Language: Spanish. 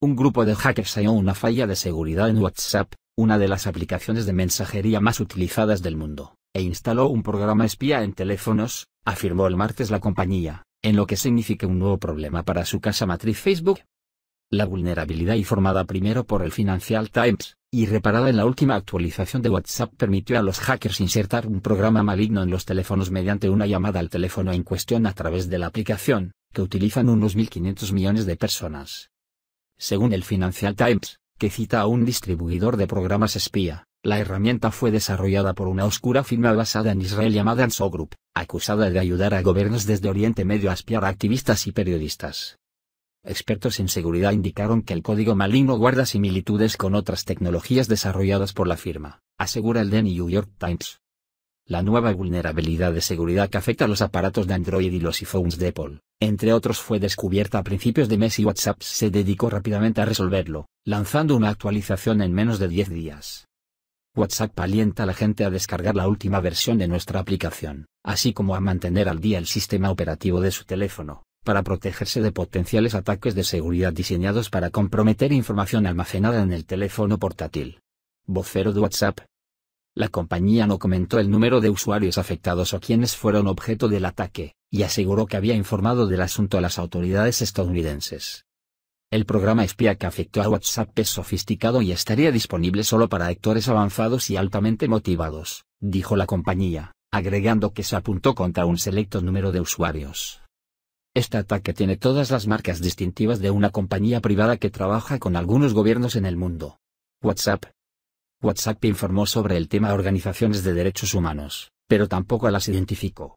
Un grupo de hackers halló una falla de seguridad en WhatsApp, una de las aplicaciones de mensajería más utilizadas del mundo, e instaló un programa espía en teléfonos, afirmó el martes la compañía, en lo que significa un nuevo problema para su casa matriz Facebook. La vulnerabilidad informada primero por el Financial Times, y reparada en la última actualización de WhatsApp permitió a los hackers insertar un programa maligno en los teléfonos mediante una llamada al teléfono en cuestión a través de la aplicación, que utilizan unos 1.500 millones de personas. Según el Financial Times, que cita a un distribuidor de programas espía, la herramienta fue desarrollada por una oscura firma basada en Israel llamada Anso Group, acusada de ayudar a gobiernos desde Oriente Medio a espiar a activistas y periodistas. Expertos en seguridad indicaron que el código maligno guarda similitudes con otras tecnologías desarrolladas por la firma, asegura el The New York Times. La nueva vulnerabilidad de seguridad que afecta a los aparatos de Android y los iPhones de Apple, entre otros fue descubierta a principios de mes y WhatsApp se dedicó rápidamente a resolverlo, lanzando una actualización en menos de 10 días. WhatsApp alienta a la gente a descargar la última versión de nuestra aplicación, así como a mantener al día el sistema operativo de su teléfono, para protegerse de potenciales ataques de seguridad diseñados para comprometer información almacenada en el teléfono portátil. Vocero de WhatsApp. La compañía no comentó el número de usuarios afectados o quienes fueron objeto del ataque, y aseguró que había informado del asunto a las autoridades estadounidenses. El programa espía que afectó a WhatsApp es sofisticado y estaría disponible solo para actores avanzados y altamente motivados, dijo la compañía, agregando que se apuntó contra un selecto número de usuarios. Este ataque tiene todas las marcas distintivas de una compañía privada que trabaja con algunos gobiernos en el mundo. WhatsApp. WhatsApp informó sobre el tema a organizaciones de derechos humanos, pero tampoco las identificó.